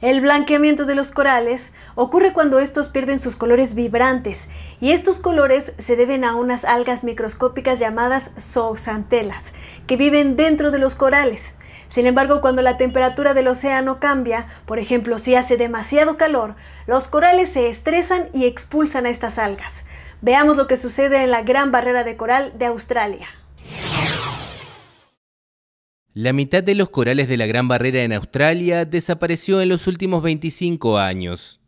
El blanqueamiento de los corales ocurre cuando estos pierden sus colores vibrantes y estos colores se deben a unas algas microscópicas llamadas zooxantelas que viven dentro de los corales. Sin embargo, cuando la temperatura del océano cambia, por ejemplo si hace demasiado calor, los corales se estresan y expulsan a estas algas. Veamos lo que sucede en la Gran Barrera de Coral de Australia. La mitad de los corales de la Gran Barrera en Australia desapareció en los últimos 25 años.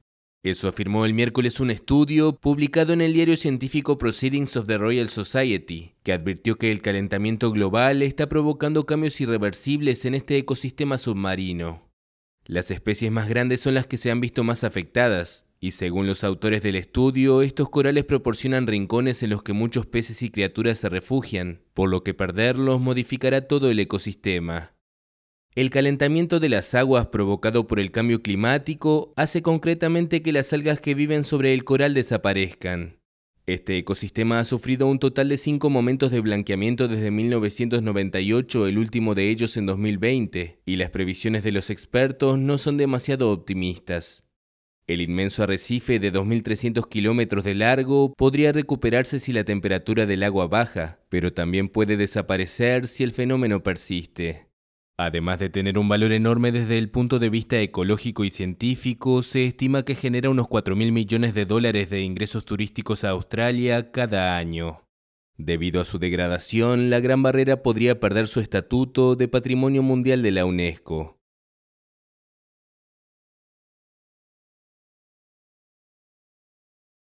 Eso afirmó el miércoles un estudio publicado en el diario científico Proceedings of the Royal Society, que advirtió que el calentamiento global está provocando cambios irreversibles en este ecosistema submarino. Las especies más grandes son las que se han visto más afectadas, y según los autores del estudio, estos corales proporcionan rincones en los que muchos peces y criaturas se refugian, por lo que perderlos modificará todo el ecosistema. El calentamiento de las aguas provocado por el cambio climático hace concretamente que las algas que viven sobre el coral desaparezcan. Este ecosistema ha sufrido un total de cinco momentos de blanqueamiento desde 1998, el último de ellos en 2020, y las previsiones de los expertos no son demasiado optimistas. El inmenso arrecife de 2.300 kilómetros de largo podría recuperarse si la temperatura del agua baja, pero también puede desaparecer si el fenómeno persiste. Además de tener un valor enorme desde el punto de vista ecológico y científico, se estima que genera unos 4.000 millones de dólares de ingresos turísticos a Australia cada año. Debido a su degradación, la Gran Barrera podría perder su estatuto de Patrimonio Mundial de la UNESCO.